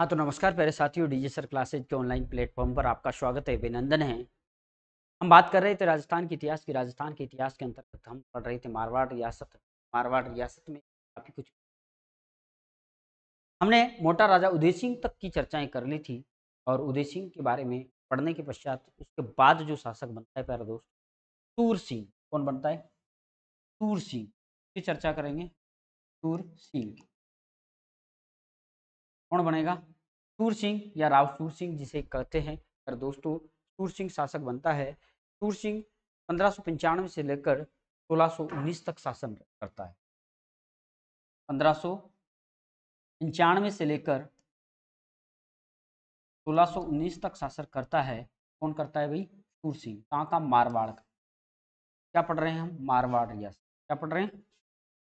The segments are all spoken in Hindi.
हाँ तो नमस्कार प्यारे साथियों डीजी सर क्लासेज के ऑनलाइन प्लेटफॉर्म पर आपका स्वागत है अभिनंदन है हम बात कर रहे थे राजस्थान के इतिहास की राजस्थान के इतिहास के अंतर्गत हम पढ़ रहे थे मारवाड़ रियासत मारवाड़ रियासत में काफ़ी कुछ हमने मोटा राजा उदय सिंह तक की चर्चाएं कर ली थी और उदय सिंह के बारे में पढ़ने के पश्चात उसके बाद जो शासक बनता है प्यारा दोस्त तूर सिंह कौन बनता है तूर सिंह की चर्चा करेंगे तूर सिंह कौन बनेगा सूर सिंह या राव सूर सिंह जिसे कहते हैं पर दोस्तों सूर सिंह शासक बनता है सूर सिंह पंद्रह से लेकर 1619 तक शासन करता है पंद्रह से लेकर 1619 तक शासन करता है कौन करता है भाई सूर सिंह कहाँ का मारवाड़ का क्या पढ़ रहे हैं हम मारवाड़ रियासत क्या पढ़ रहे हैं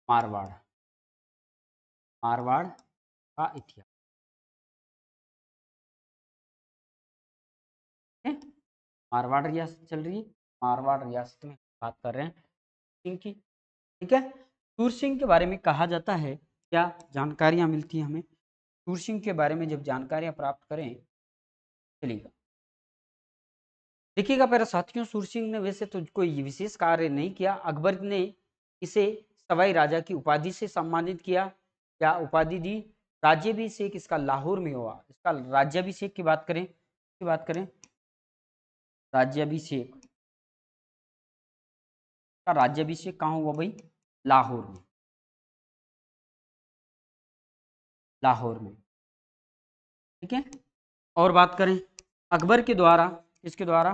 मारवाड़ मारवाड़ का इतिहास मारवाड़ रियासत चल रही है मारवाड़ रियासत में बात कर रहे हैं सिंह की ठीक है सूर सिंह के बारे में कहा जाता है क्या जानकारियां मिलती हैं हमें सूर सिंह के बारे में जब जानकारियां प्राप्त करें चलिएगा देखिएगा पहले साथियों सूर सिंह ने वैसे तो कोई विशेष कार्य नहीं किया अकबर ने इसे सवाई राजा की उपाधि से सम्मानित किया या उपाधि दी राज्याभिषेक इसका लाहौर में हुआ इसका राज्यभिषेक की बात करें की बात करें राज्यभिषेक का राज्यभिषेक कहाँ हुआ भाई लाहौर में लाहौर में ठीक है और बात करें अकबर के द्वारा किसके द्वारा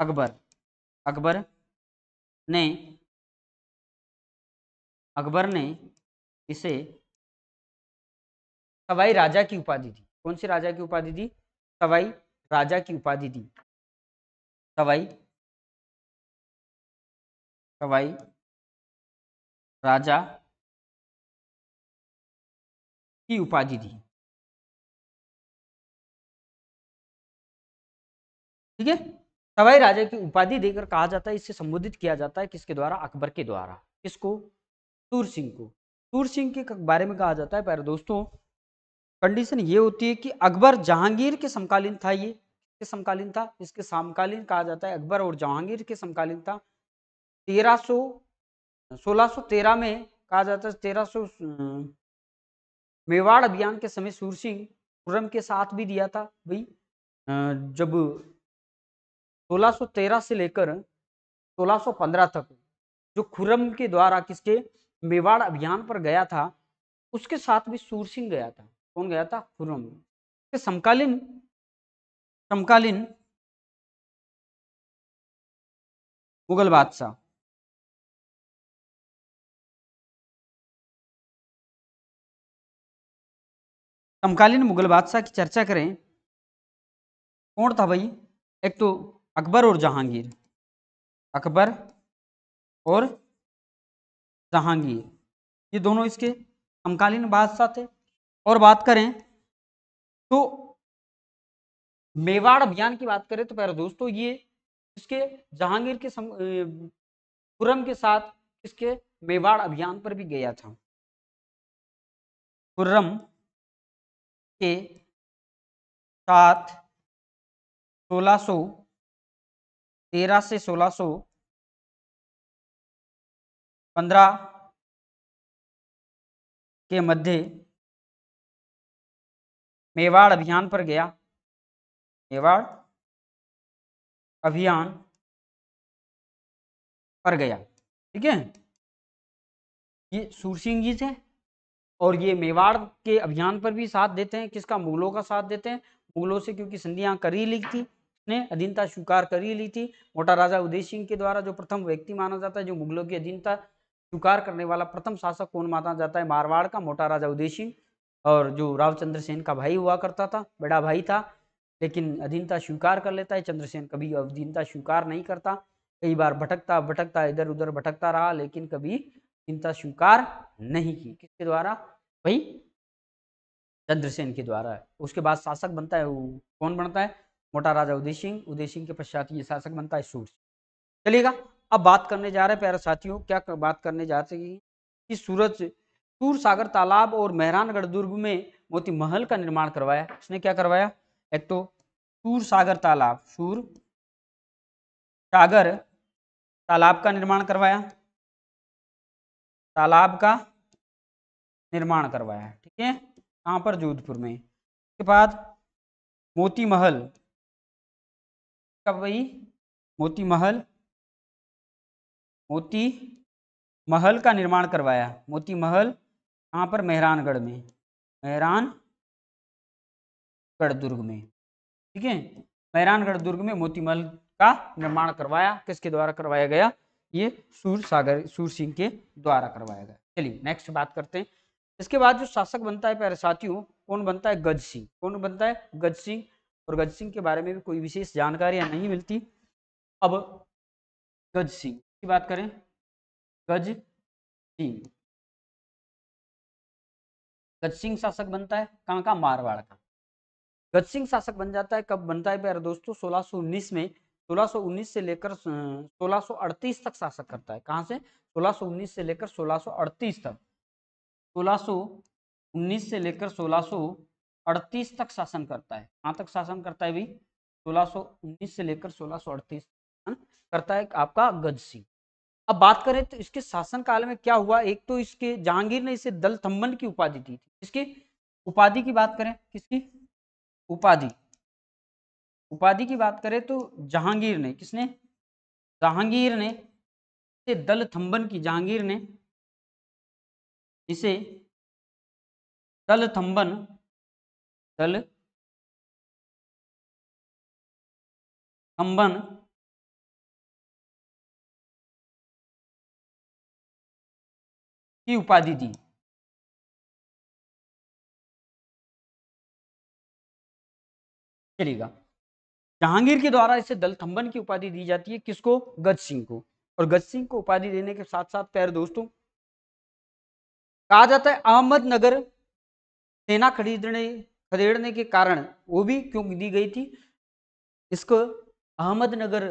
अकबर अकबर ने अकबर ने इसे सवाई राजा की उपाधि दी कौन सी राजा की उपाधि दी सवाई राजा की उपाधि दी सवाई सवाई राजा की उपाधि दी ठीक है सवाई राजा की उपाधि देकर कहा जाता है इससे संबोधित किया जाता है किसके द्वारा अकबर के द्वारा किसको सूर सिंह को सूर सिंह के बारे में कहा जाता है पर दोस्तों कंडीशन ये होती है कि अकबर जहांगीर के समकालीन था ये के समकालीन था इसके समकालीन कहा जाता है अकबर और जहांगीर के समकालीन था तेरह सो सोलह सो तेरह में कहा जाता है तेरह सो मेवाड़ अभियान के समय सूर सिंह खुर्रम के साथ भी दिया था भाई जब सोलह सो तेरह से लेकर सोलह सो पंद्रह तक जो खुर्रम के द्वारा किसके मेवाड़ अभियान पर गया था उसके साथ भी सूर सिंह गया था कौन गया था खुर्रम के समकालीन समकालीन मुगल बादशाह समकालीन मुगल बादशाह की चर्चा करें कौन था भाई एक तो अकबर और जहांगीर अकबर और जहांगीर ये दोनों इसके समकालीन बादशाह थे और बात करें तो मेवाड़ अभियान की बात करें तो प्यारे दोस्तों ये इसके जहांगीर के सम, खुरम के साथ इसके मेवाड़ अभियान पर भी गया था खुर्रम के साथ सोलह सो तेरह से सोलह सो पंद्रह के मध्य मेवाड़ अभियान पर गया मेवाड़ अभियान पर गया ठीक है ये सूरसिंह जी थे और ये मेवाड़ के अभियान पर भी साथ देते हैं किसका मुगलों का साथ देते हैं मुगलों से क्योंकि संधियां कर ही ली थी ने अधीनता स्वीकार कर ही ली थी मोटा राजा उदय सिंह के द्वारा जो प्रथम व्यक्ति माना जाता है जो मुगलों की अधीनता स्वीकार करने वाला प्रथम शासक कौन माना जाता है मारवाड़ का मोटा राजा उदय सिंह और जो रावचंद्र सेन का भाई हुआ करता था बड़ा भाई था लेकिन अधीनता स्वीकार कर लेता है चंद्रसेन कभी अधीनता स्वीकार नहीं करता कई बार भटकता भटकता इधर उधर भटकता रहा लेकिन कभी अधीनता स्वीकार नहीं की किसके द्वारा भाई चंद्रसेन के द्वारा उसके बाद शासक बनता है कौन बनता है मोटा राजा उदय सिंह उदय सिंह के पश्चात ये शासक बनता है सूर्य चलिएगा अब बात करने जा रहे हैं प्यारे साथियों क्या कर, बात करने जा रहे हैं कि सूरज सूर सागर तालाब और मेहरानगढ़ दुर्ग में मोती महल का निर्माण करवाया उसने क्या करवाया एक तो सूर सागर तालाब सूर सागर तालाब का निर्माण करवाया तालाब का निर्माण करवाया ठीक है कहाँ पर जोधपुर में उसके बाद मोती महल कब भाई मोती महल मोती महल का निर्माण करवाया मोती महल कहाँ पर मेहरानगढ़ में मेहरान गढ़ दुर्ग में ठीक है मैरानगढ़ दुर्ग में मोतीमल का निर्माण करवाया किसके द्वारा करवाया गया ये सूर सागर सूर सिंह के द्वारा करवाया गया चलिए नेक्स्ट बात करते हैं इसके बाद जो शासक बनता है प्यारे साथियों कौन बनता है गज सिंह कौन बनता है गज सिंह और गज सिंह के बारे में भी कोई विशेष जानकारियां नहीं मिलती अब गज सिंह की बात करें गज सिंह गज सिंह शासक बनता है कहाँ का मारवाड़ का गज सिंह शासक बन जाता है कब बनता है प्यारे दोस्तों 1619 में 1619 से लेकर 1638 तक शासक करता है कहां से 1619 से लेकर 1638 तक 1619 से लेकर 1638 तक शासन करता है कहां तक शासन करता है भाई 1619 से लेकर 1638 करता है आपका गज सिंह अब बात करें तो इसके शासन काल में क्या हुआ एक तो इसके जहांगीर ने इसे दल थम्बन की उपाधि दी थी इसकी उपाधि की बात करें किसकी उपाधि उपाधि की बात करें तो जहांगीर ने किसने जहांगीर ने इसे दल थम्बन की जहांगीर ने इसे दल थम्बन दल थम्बन की उपाधि दी चलेगा जहांगीर के द्वारा इसे दलथम्बन की उपाधि दी जाती है किसको गज सिंह को और गज सिंह को उपाधि देने के साथ साथ पैर दोस्तों कहा जाता है अहमदनगर सेना खरीदने खदेड़ने के कारण वो भी क्यों दी गई थी इसको अहमदनगर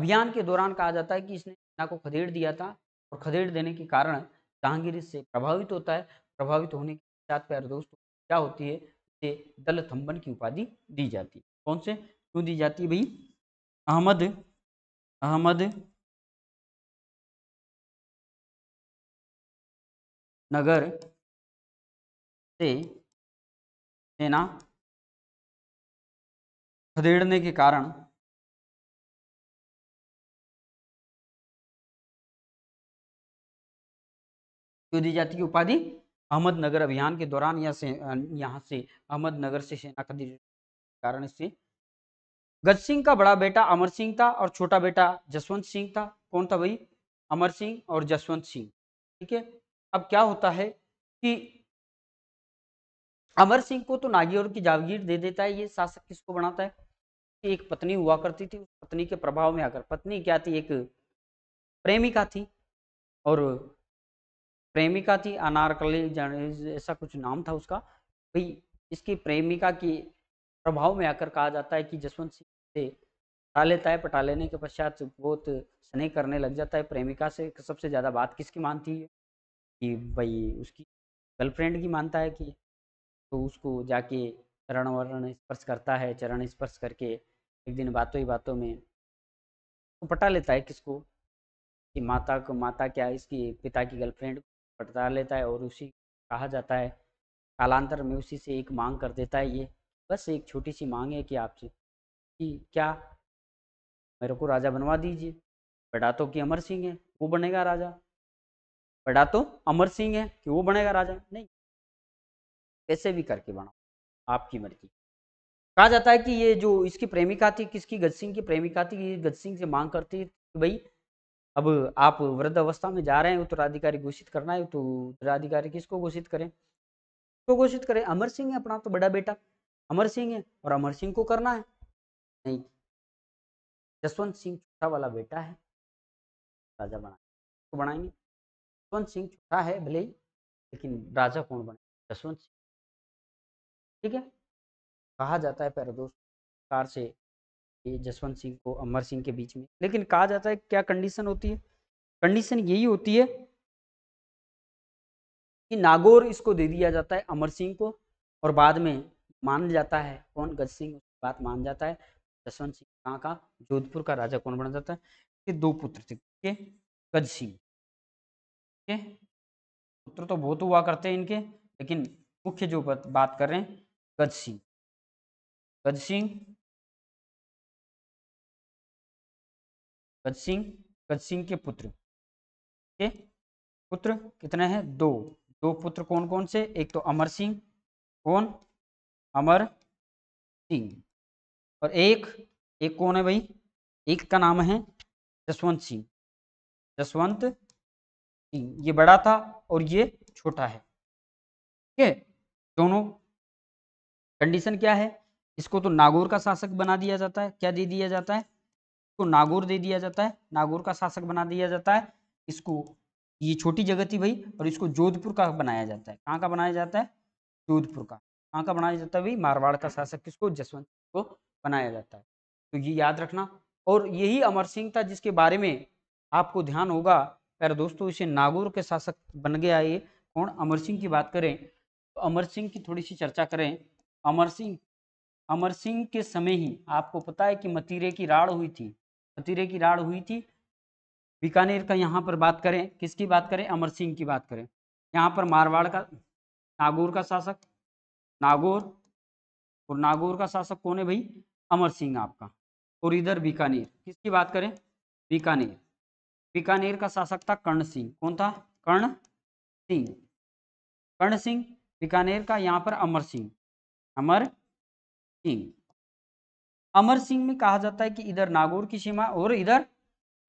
अभियान के दौरान कहा जाता है कि इसने सेना को खदेड़ दिया था और खदेड़ देने के कारण जहांगीर इससे प्रभावित होता है प्रभावित होने के साथ पैर दोस्तों क्या होती है से दलथम्बन की उपाधि दी जाती कौन से क्यों दी जाती है भाई अहमद अहमद नगर से सेना खदेड़ने के कारण क्यों दी जाती है उपाधि अहमदनगर अभियान के दौरान यहाँ से यहाँ से अहमदनगर से सेना का कारण से गज सिंह का बड़ा बेटा अमर सिंह था और छोटा बेटा जसवंत सिंह था कौन था भाई अमर सिंह और जसवंत सिंह ठीक है अब क्या होता है कि अमर सिंह को तो नागौर की जागीर दे देता है ये शासक किसको बनाता है एक पत्नी हुआ करती थी उस पत्नी के प्रभाव में आकर पत्नी क्या थी एक प्रेमिका थी और प्रेमिका थी अनारकली ऐसा कुछ नाम था उसका भाई इसकी प्रेमिका की प्रभाव में आकर कहा जाता है कि जसवंत सिंह से पटा लेता है पटा लेने के पश्चात बहुत स्नेह करने लग जाता है प्रेमिका से सबसे ज़्यादा बात किसकी मानती है कि भाई उसकी गर्लफ्रेंड की मानता है कि तो उसको जाके चरण वरण स्पर्श करता है चरण स्पर्श करके एक दिन बातों ही बातों में तो पटा लेता है किसको कि माता को माता क्या इसकी पिता की गर्लफ्रेंड पटरा लेता है और उसी कहा जाता है कालांतर में उसी से एक मांग कर देता है ये बस एक छोटी सी मांग है कि आपसे कि क्या मेरे को राजा बनवा दीजिए बेटा तो कि अमर सिंह है वो बनेगा राजा बेटा तो अमर सिंह है कि वो बनेगा राजा नहीं कैसे भी करके बनाओ आपकी मर्जी कहा जाता है कि ये जो इसकी प्रेमिका थी किसकी गज सिंह की प्रेमिका थी गज सिंह से मांग करती है कि भाई अब आप वृद्ध अवस्था में जा रहे हैं उत्तराधिकारी घोषित करना है तो उत्तराधिकारी किसको घोषित करें तो घोषित करें अमर सिंह है अपना तो बड़ा बेटा अमर सिंह है और अमर सिंह को करना है नहीं जसवंत सिंह छोटा वाला बेटा है राजा बना तो बनाएंगे जसवंत सिंह छोटा है भले ही लेकिन राजा कौन बने जसवंत सिंह ठीक है कहा जाता है दोस्त कार से ये जसवंत सिंह को अमर सिंह के बीच में लेकिन कहा जाता है क्या कंडीशन होती है कंडीशन यही होती है कि नागौर इसको दे दिया जाता है अमर सिंह को और बाद में मान जाता है कौन गज सिंह बात मान जाता है जसवंत सिंह कहाँ का जोधपुर का राजा कौन बना जाता है कि दो पुत्र थे गज सिंह है पुत्र तो बहुत हुआ करते हैं इनके लेकिन मुख्य जो बात कर रहे हैं गज सिंह गज सिंह गज सिंह गज सिंह के पुत्र के पुत्र कितने हैं दो दो पुत्र कौन कौन से एक तो अमर सिंह कौन अमर सिंह और एक एक कौन है भाई एक का नाम है जसवंत सिंह जसवंत सिंह ये बड़ा था और ये छोटा है ठीक है दोनों कंडीशन क्या है इसको तो नागौर का शासक बना दिया जाता है क्या दे दिया जाता है को नागौर दे दिया जाता है नागौर का शासक बना दिया जाता है इसको ये छोटी जगह थी भाई और इसको जोधपुर का बनाया जाता है कहाँ का बनाया जाता है जोधपुर का कहाँ का बनाया जाता है भाई मारवाड़ का शासक किसको जसवंत को बनाया जाता है तो ये याद रखना और यही अमर सिंह था जिसके बारे में आपको ध्यान होगा प्यारे दोस्तों इसे नागौर के शासक बन गया ये कौन अमर सिंह की बात करें तो अमर सिंह की थोड़ी सी चर्चा करें अमर सिंह अमर सिंह के समय ही आपको पता है कि मतीरे की राड़ हुई थी अतिरे की राड़ हुई थी बीकानेर का यहाँ पर बात करें किसकी बात करें अमर सिंह की बात करें यहाँ पर मारवाड़ का नागौर का शासक नागौर और नागौर का शासक कौन है भाई अमर सिंह आपका और इधर बीकानेर किसकी बात करें बीकानेर बीकानेर का शासक था कर्ण सिंह कौन था कर्ण सिंह कर्ण सिंह बीकानेर का यहाँ पर अमर सिंह अमर सिंह अमर सिंह में कहा जाता है कि इधर नागौर की सीमा और इधर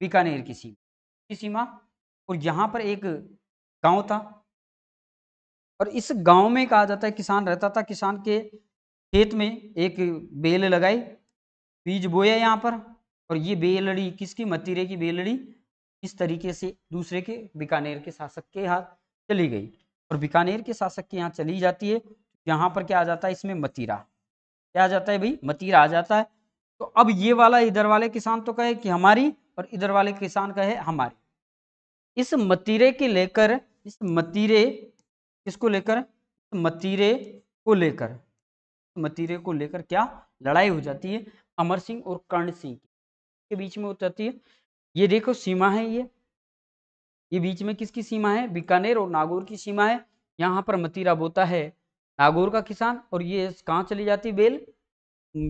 बीकानेर की सीमा की सीमा और यहाँ पर एक गांव था और इस गांव में कहा जाता है किसान रहता था किसान के खेत में एक बेल लगाई बीज बोया यहाँ पर और ये बेलड़ी किसकी मतीरे की बेलड़ी इस तरीके से दूसरे के बीकानेर के शासक के हाथ चली गई और बीकानेर के शासक के यहाँ चली जाती है यहाँ पर क्या आ जाता है इसमें मतीरा क्या आ जाता है भाई मतीर आ जाता है तो अब ये वाला इधर वाले किसान तो कहे कि हमारी और इधर वाले किसान कहे हमारी इस मतीरे के लेकर इस मतीरे किसको लेकर मतीरे को लेकर मतीरे को लेकर क्या लड़ाई हो जाती है अमर सिंह और कर्ण सिंह के बीच में जाती है ये देखो सीमा है ये ये बीच में किसकी सीमा है बीकानेर और नागौर की सीमा है यहाँ पर मतीरा बोता है नागौर का किसान और ये कहाँ चली जाती बेल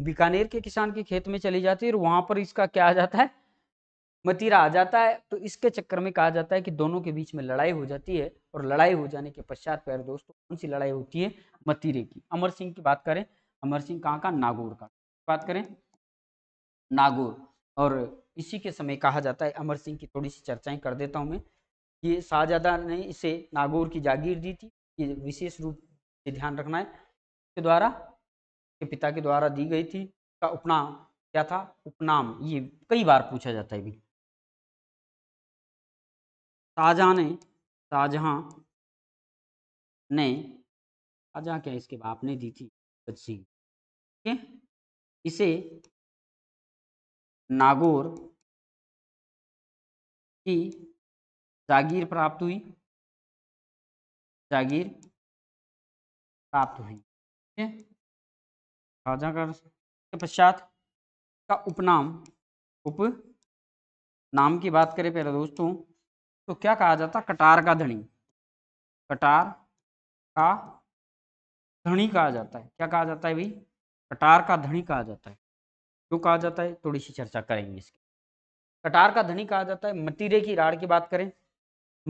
बीकानेर के किसान के खेत में चली जाती है और वहां पर इसका क्या आ जाता है मतीरा आ जाता है तो इसके चक्कर में कहा जाता है कि दोनों के बीच में लड़ाई हो जाती है और लड़ाई हो जाने के पश्चात प्यारे दोस्तों कौन सी लड़ाई होती है मतीरे की अमर सिंह की बात करें अमर सिंह कहाँ का नागौर का बात करें नागौर और इसी के समय कहा जाता है अमर सिंह की थोड़ी सी चर्चाएं कर देता हूं मैं ये शाहजादा ने इसे नागौर की जागीर दी थी ये विशेष रूप ये ध्यान रखना है के द्वारा के पिता के द्वारा दी गई थी का उपनाम क्या था उपनाम ये कई बार पूछा जाता है भी शाहजहाँ ने शाहजहाँ ने शाहजहाँ क्या इसके बाप ने दी थी बच्ची ठीक है इसे नागौर की जागीर प्राप्त हुई जागीर प्राप्त हुई ठीक है राजा का के पश्चात का उपनाम उप नाम की बात करें पहले दोस्तों तो क्या कहा जाता कटार का धनी कटार का धनी कहा जाता है क्या कहा जाता है भाई कटार का धनी कहा जाता है क्यों कहा जाता है थोड़ी सी चर्चा करेंगे इसकी कटार का धनी कहा जाता है मतीरे की राड़ की बात करें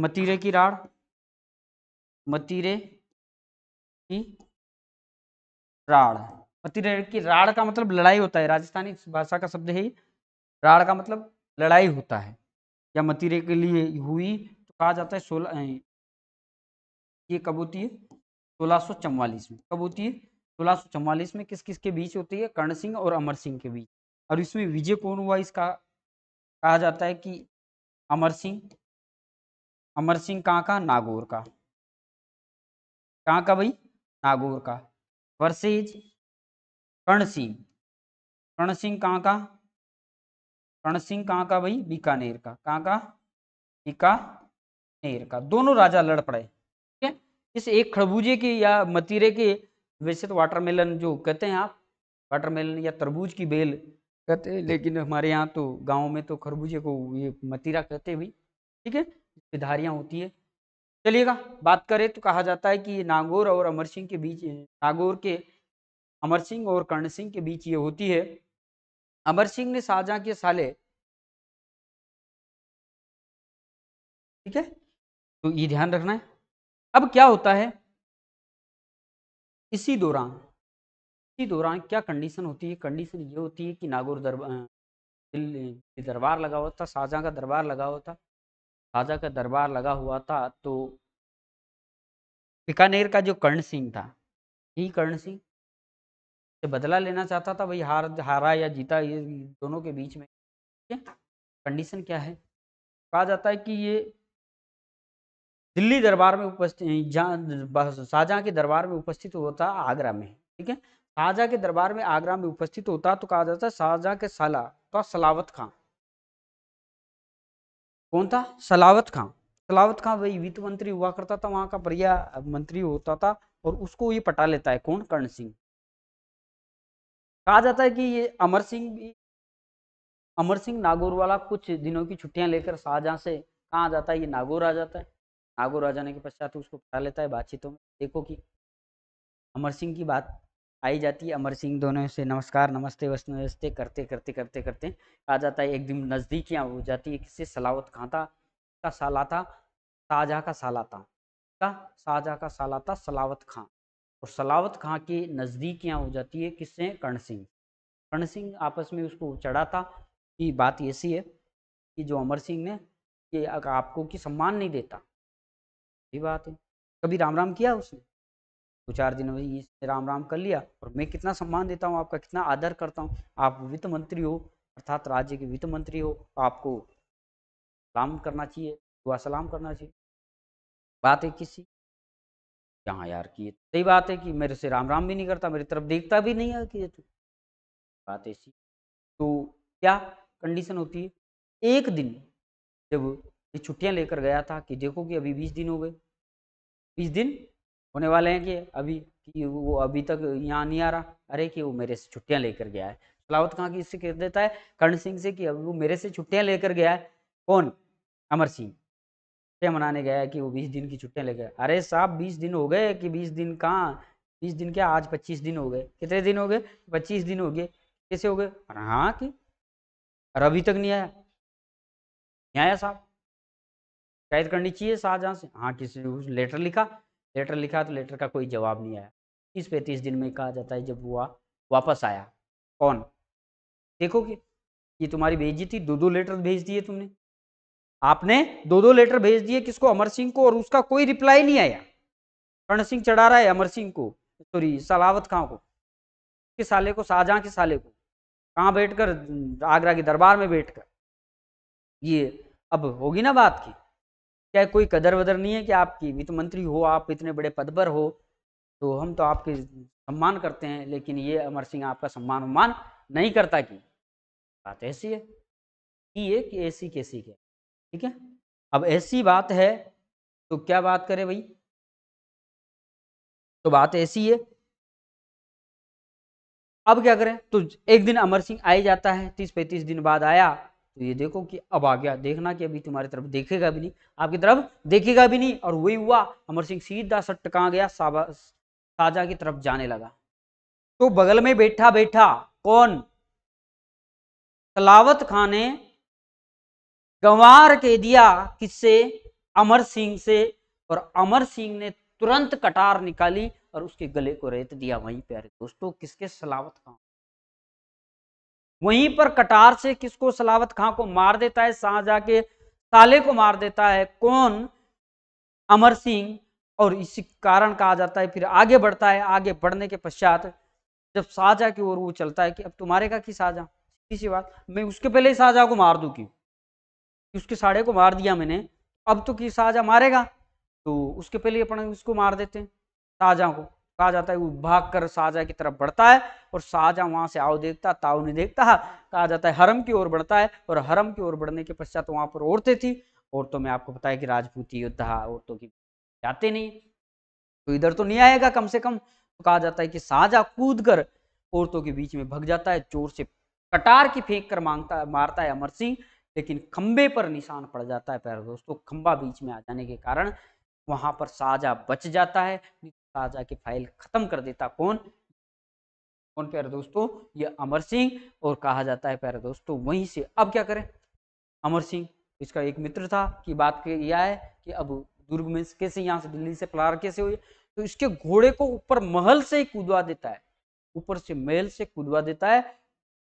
मतीरे की राड़ मतीरे की राड़ पतिरेड़ की राड़ का मतलब लड़ाई होता है राजस्थानी भाषा का शब्द है राड़ का मतलब लड़ाई होता है या मतीरे के लिए हुई तो कहा जाता है सोलह ये कब होती है सोलह सौ चौवालीस में कब होती है सोलह सौ चौवालीस में किस किस के बीच होती है कर्ण सिंह और अमर सिंह के बीच और इसमें विजय कौन हुआ इसका कहा जाता है कि अमर सिंह अमर सिंह कहाँ का नागौर का कहाँ का भाई नागौर का वर्सेज कर्ण सिंह कर्ण सिंह कहाँ का कर्ण सिंह कहाँ का भाई बीकानेर का कहाँ का बीकानेर का दोनों राजा लड़ पड़े ठीक है इस एक खरबूजे के या मतीरे के वैसे तो वाटरमेलन जो कहते हैं आप वाटरमेलन या तरबूज की बेल कहते हैं लेकिन हमारे यहाँ तो गाँव में तो खरबूजे को ये मतीरा कहते हैं भाई ठीक है धारियाँ होती है चलिएगा बात करें तो कहा जाता है कि नागौर और अमर सिंह के बीच नागौर के अमर सिंह और कर्ण सिंह के बीच ये होती है अमर सिंह ने शाहजहां के साले ठीक है तो ये ध्यान रखना है अब क्या होता है इसी दौरान इसी दौरान क्या कंडीशन होती है कंडीशन ये होती है कि नागौर दरबार दरबार लगा हुआ था शाहजहां का दरबार लगा हुआ था राजा का दरबार लगा हुआ था तो बीकानेर का जो कर्ण सिंह था ही कर्ण सिंह से बदला लेना चाहता था भाई हार हारा या जीता ये दोनों के बीच में कंडीशन क्या है कहा जाता है कि ये दिल्ली दरबार में उपस्थित शाहजहाँ के दरबार में उपस्थित होता आगरा में ठीक है शाहजहाँ के दरबार में आगरा में उपस्थित होता तो कहा जाता है शाहजहाँ के साला का तो सलावत खां कौन था सलावत खां सलावत खां वही वित्त मंत्री हुआ करता था वहां का बढ़िया मंत्री होता था और उसको ये पटा लेता है कौन कर्ण सिंह कहा जाता है कि ये अमर सिंह भी अमर सिंह नागौर वाला कुछ दिनों की छुट्टियां लेकर शाहजहां से कहा जाता है ये नागौर आ जाता है नागौर आ जाने के पश्चात उसको पटा लेता है बातचीतों में देखो कि अमर सिंह की बात आई जाती है अमर सिंह दोनों से नमस्कार नमस्ते वस्त नमस्ते करते करते करते करते आ जाता है एक दिन नज़दीकियाँ हो जाती है किससे सलावत खां था का साला था साजा का साला था का साजा का साला था सलावत खां और सलावत खां की नज़दीकियाँ हो जाती है किससे कर्ण सिंह कर्ण सिंह आपस में उसको चढ़ा था कि बात ऐसी है कि जो अमर सिंह ने ये आपको कि सम्मान नहीं देता ये बात है कभी राम राम किया उसने दो चार दिन में ये राम राम कर लिया और मैं कितना सम्मान देता हूँ आपका कितना आदर करता हूँ आप वित्त मंत्री हो अर्थात राज्य के वित्त मंत्री हो आपको सलाम करना चाहिए दुआ सलाम करना चाहिए बात है किसी यहाँ यार की सही बात है कि मेरे से राम राम भी नहीं करता मेरी तरफ देखता भी नहीं है कि तू तो बात ऐसी तो क्या कंडीशन होती है एक दिन जब ये छुट्टियाँ लेकर गया था कि देखो कि अभी बीस दिन हो गए बीस दिन होने वाले हैं कि अभी कि वो अभी तक यहाँ नहीं आ रहा अरे कि वो मेरे से छुट्टियां लेकर गया है सलावत कहाँ की इससे कह देता है कर्ण सिंह से कि अभी वो मेरे से छुट्टियां लेकर गया है कौन अमर सिंह छुट्टियाँ मनाने गया है कि वो बीस दिन की छुट्टियां लेकर अरे साहब बीस दिन हो गए कि बीस दिन कहाँ बीस दिन क्या आज पच्चीस दिन हो गए कितने दिन हो गए पच्चीस दिन हो गए कैसे हो गए हाँ कि और अभी तक नहीं आया नहीं आया साहब शिकायत करनी चाहिए शाहजहाँ से हाँ किसी लेटर लिखा लेटर लिखा तो लेटर का कोई जवाब नहीं आया तीस पैंतीस दिन में कहा जाता है जब वो वापस आया कौन कि ये तुम्हारी भेजी थी दो दो लेटर भेज दिए तुमने आपने दो दो लेटर भेज दिए किसको अमर सिंह को और उसका कोई रिप्लाई नहीं आया कर्ण सिंह चढ़ा रहा है अमर सिंह को सॉरी सलावत खां को के साले को शाहजहां के साले को कहाँ बैठकर आगरा के दरबार में बैठकर ये अब होगी ना बात की क्या कोई कदर वदर नहीं है कि आपकी वित्त तो मंत्री हो आप इतने बड़े पद पर हो तो हम तो आपके सम्मान करते हैं लेकिन ये अमर सिंह आपका सम्मान उम्मान नहीं करता कि बात ऐसी है कि ये कि ऐसी कैसी क्या ठीक है अब ऐसी बात है तो क्या बात करें भाई तो बात ऐसी है अब क्या करें तो एक दिन अमर सिंह आ जाता है तीस पैंतीस दिन बाद आया तो ये देखो कि अब आ गया देखना कि अभी तुम्हारी तरफ देखेगा भी नहीं आपकी तरफ देखेगा भी नहीं और वही हुआ अमर सिंह सीधा सट कहा गया साजा की तरफ जाने लगा तो बगल में बैठा बैठा कौन तलावत खान ने गंवार के दिया किससे अमर सिंह से और अमर सिंह ने तुरंत कटार निकाली और उसके गले को रेत दिया वहीं प्यारे दोस्तों किसके सलावत खान वहीं पर कटार से किसको सलावत खां को मार देता है शाह जाके साले को मार देता है कौन अमर सिंह और इसी कारण कहा जाता है फिर आगे बढ़ता है आगे बढ़ने के पश्चात जब शाहजहा की ओर वो चलता है कि अब तुम्हारे का कि शाहजहा इसी बात मैं उसके पहले ही शाहजहा को मार दू क्यों उसके साढ़े को मार दिया मैंने अब तो कि साजा मारेगा तो उसके पहले अपन उसको मार देते हैं शाहजहाँ को कहा जाता है वो भाग कर शाहजहाँ की तरफ बढ़ता है और शाहजहाँ वहां से आओ देखता ताऊ नहीं देखता हाँ, कहा जाता है हरम की ओर बढ़ता है और हरम की ओर बढ़ने के पश्चात तो वहां पर औरतें थी औरतों में आपको बताया कि राजपूती योद्धा हाँ, औरतों की जाते नहीं तो इधर तो नहीं आएगा कम से कम तो कहा जाता है कि साझा कूद कर औरतों के बीच में भग जाता है जोर से कटार की फेंक कर मांगता मारता है अमर सिंह लेकिन खंबे पर निशान पड़ जाता है पैर दोस्तों खंबा बीच में आ जाने के कारण वहां पर साझा बच जाता है राजा की फाइल खत्म कर देता कौन कौन प्यारे दोस्तों ये अमर सिंह और कहा जाता है प्यारे दोस्तों वहीं से अब क्या करें अमर सिंह इसका एक मित्र था कि बात किया है कि अब दुर्ग में कैसे यहाँ से दिल्ली से पलार कैसे हुई तो इसके घोड़े को ऊपर महल से ही कूदवा देता है ऊपर से महल से कूदवा देता है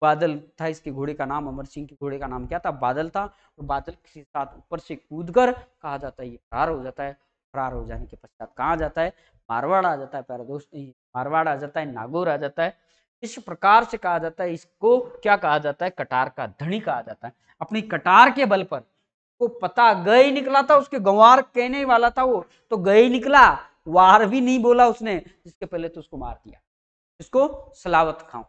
बादल था इसके घोड़े का नाम अमर सिंह के घोड़े का नाम क्या था बादल था और बादल के साथ ऊपर से कूदकर कहा जाता है ये फरार हो जाता है फरार हो जाने के पश्चात कहा जाता है मारवाड़ आ जाता है पैरादोष नहीं मारवाड़ आ जाता है नागौर आ जाता है इस प्रकार से कहा जाता है इसको क्या कहा जाता है कटार का धनी कहा जाता है अपनी कटार के बल पर को पता गए निकला था उसके गंवार कहने वाला था वो तो गए निकला वार भी नहीं बोला उसने जिसके पहले तो उसको मार दिया इसको सलावत खाऊ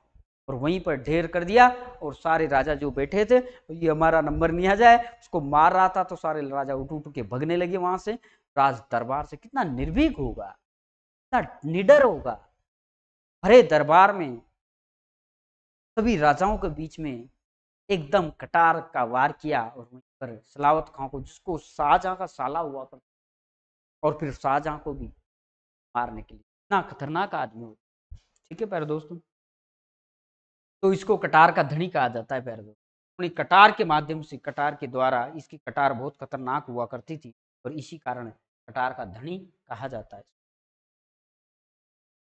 और वहीं पर ढेर कर दिया और सारे राजा जो बैठे थे ये हमारा नंबर नहीं आ जाए उसको मार रहा था तो सारे राजा उठ उठ के भगने लगे वहां से राज दरबार से कितना निर्भीक होगा कितना निडर होगा भरे दरबार में सभी राजाओं के बीच में एकदम कटार का वार किया और वहीं पर सलावत खां को जिसको शाहजहां का साला हुआ कर और फिर शाहजहां को भी मारने के लिए इतना खतरनाक आदमी हो ठीक है प्यारे दोस्तों तो इसको कटार का धनी कहा जाता है प्यारे दोस्तों कटार के माध्यम से कटार के द्वारा इसकी कटार बहुत खतरनाक हुआ करती थी और इसी कारण कटार का धनी कहा जाता है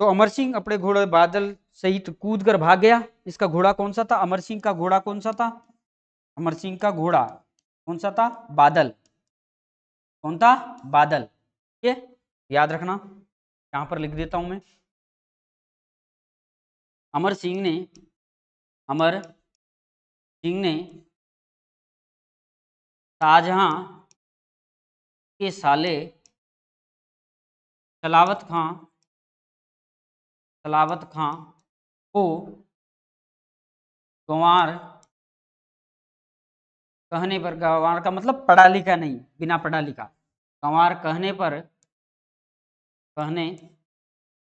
तो अमर सिंह अपने घोड़े बादल सहित कूद कर भाग गया इसका घोड़ा कौन सा था अमर सिंह का घोड़ा कौन सा था अमर सिंह का घोड़ा कौन सा था बादल कौन था बादल है याद रखना यहां पर लिख देता हूं मैं अमर सिंह ने अमर सिंह ने शाहजहां के साले सलावत खां सलावत खां को गंवार कहने पर गंवार का मतलब पढ़ा लिखा नहीं बिना पढ़ा लिखा गंवार कहने पर कहने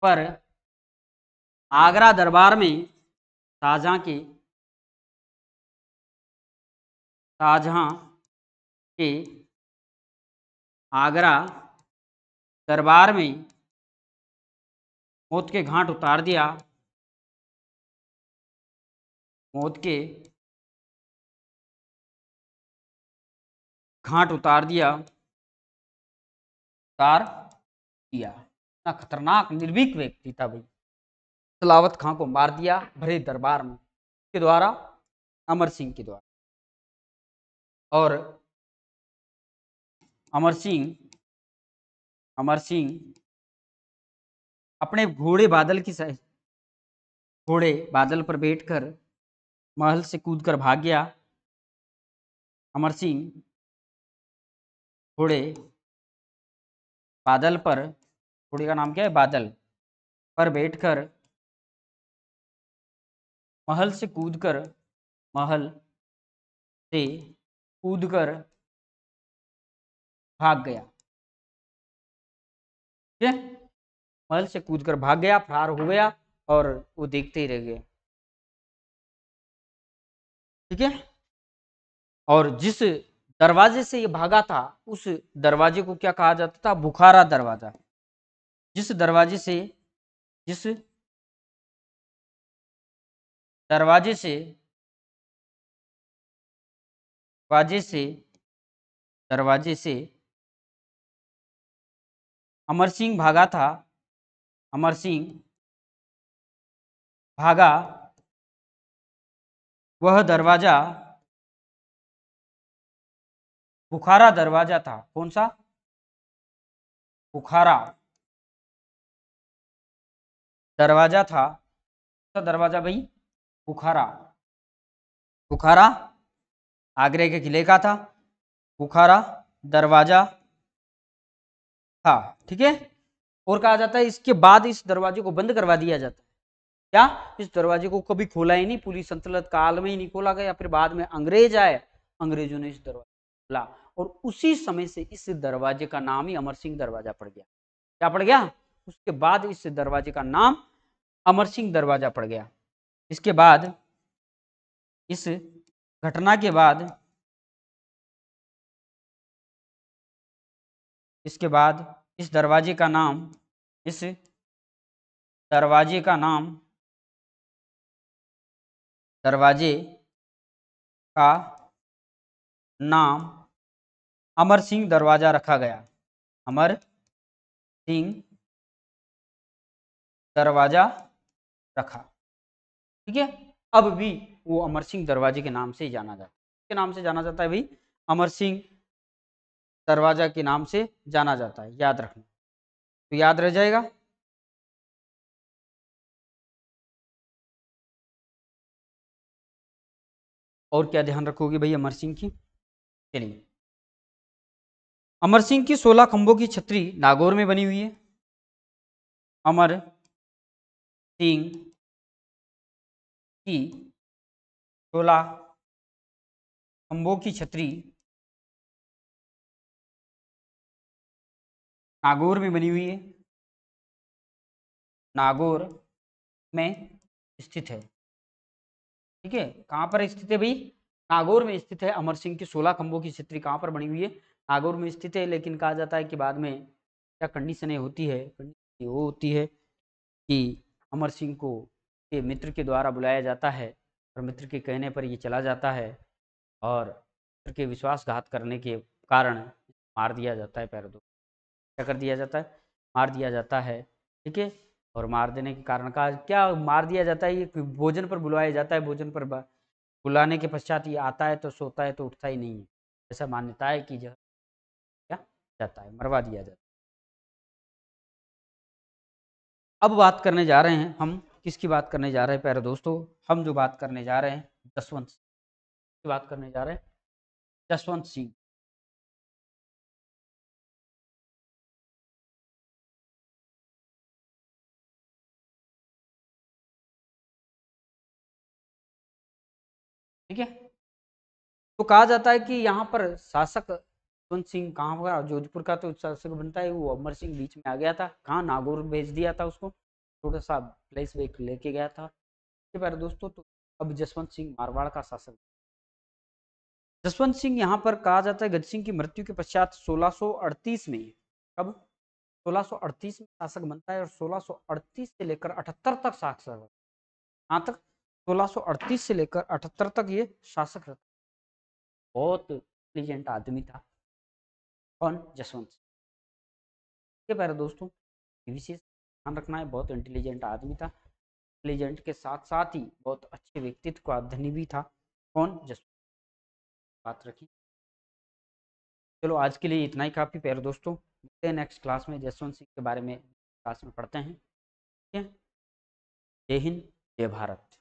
पर आगरा दरबार में शाहजहाँ के शाहजहाँ के आगरा दरबार में मौत के घाट उतार दिया मौत के घाट उतार दिया उतार दिया इतना खतरनाक निर्भीक व्यक्ति था भाई सलावत खां को मार दिया भरे दरबार में के द्वारा अमर सिंह के द्वारा और अमर सिंह अमर सिंह अपने घोड़े बादल की घोड़े बादल पर बैठकर महल से कूदकर भाग गया अमर सिंह घोड़े बादल पर घोड़े का नाम क्या है बादल पर बैठकर महल से कूदकर महल से कूदकर भाग गया ठीक है महल से कूदकर भाग गया फरार हो गया और वो देखते ही रह गए ठीक है और जिस दरवाजे से ये भागा था उस दरवाजे को क्या कहा जाता था बुखारा दरवाजा जिस दरवाजे से जिस दरवाजे से दरवाजे से दरवाजे से अमर सिंह भागा था अमर सिंह भागा वह दरवाजा बुखारा दरवाजा था कौन सा बुखारा दरवाजा था तो दरवाजा भाई बुखारा बुखारा आगरे के किले का था बुखारा दरवाजा था ठीक है और कहा जाता है इसके बाद इस दरवाजे को बंद करवा दिया जाता है क्या इस दरवाजे को कभी खोला ही नहीं पुलिस संतुलत काल में ही नहीं खोला गया फिर बाद में अंग्रेज आए अंग्रेजों ने इस दरवाजे खोला और उसी समय से इस दरवाजे का नाम ही अमर सिंह दरवाजा पड़ गया क्या पड़ गया उसके बाद इस दरवाजे का नाम अमर सिंह दरवाजा पड़ गया इसके बाद इस घटना के बाद इसके बाद इस दरवाजे का नाम इस दरवाजे का नाम दरवाजे का नाम अमर सिंह दरवाज़ा रखा गया अमर सिंह दरवाज़ा रखा ठीक है अब भी वो अमर सिंह दरवाजे के नाम से ही जाना जाता है के नाम से जाना जाता है भाई अमर सिंह दरवाज़ा के नाम से जाना जाता है याद रखना तो याद रह जाएगा और क्या ध्यान रखोगे भाई अमर सिंह की चलिए अमर सिंह की सोलह खंभों की छतरी नागौर में बनी हुई है अमर सिंह की सोलह खंभों की छतरी नागौर में बनी हुई है नागौर में स्थित है ठीक है कहाँ पर स्थित है भाई नागौर में स्थित है अमर सिंह की सोलह खंभों की चित्री कहाँ पर बनी हुई है नागौर में स्थित है लेकिन कहा जाता है कि बाद में क्या कंडीशन होती है कंडीशन वो होती है कि अमर सिंह को के मित्र के द्वारा बुलाया जाता है और मित्र के कहने पर ये चला जाता है और मित्र के विश्वासघात करने के कारण मार दिया जाता है पैर दो क्या कर दिया जाता है मार दिया जाता है ठीक है और मार देने के कारण का क्या मार दिया जाता है ये भोजन पर बुलाया जाता है भोजन पर बुलाने के पश्चात ये आता है तो सोता है तो उठता ही नहीं है ऐसा मान्यता है कि जो क्या जाता है मरवा दिया जाता है अब बात करने जा रहे हैं हम किसकी बात करने जा रहे हैं प्यारे दोस्तों हम जो बात करने जा रहे हैं जसवंत सिंह की बात करने जा रहे हैं जसवंत सिंह ठीक है तो कहा जाता है कि यहाँ पर शासक यशवंत सिंह कहाँ का जोधपुर का तो शासक बनता है वो अमर सिंह बीच में आ गया था कहाँ नागौर भेज दिया था उसको थोड़ा सा प्लेस वेक लेके गया था उसके बारे दोस्तों तो अब जसवंत सिंह मारवाड़ का शासक जसवंत सिंह यहाँ पर कहा जाता है गज सिंह की मृत्यु के पश्चात सोलह में कब सोलह में शासक बनता है और सोलह से लेकर अठहत्तर तक शासक यहाँ तक 1638 से लेकर अठहत्तर तक ये शासक रहता बहुत इंटेलिजेंट आदमी था कौन जसवंत सिंह प्यारे दोस्तों विशेष ध्यान रखना है बहुत इंटेलिजेंट आदमी था इंटेलिजेंट के साथ साथ ही बहुत अच्छे व्यक्तित्व का धनी भी था कौन जसवंत बात रखी चलो आज के लिए इतना ही काफ़ी प्यारे दोस्तों मिलते हैं नेक्स्ट क्लास में जसवंत सिंह के बारे में क्लास में पढ़ते हैं ठीक है जय हिंद जय भारत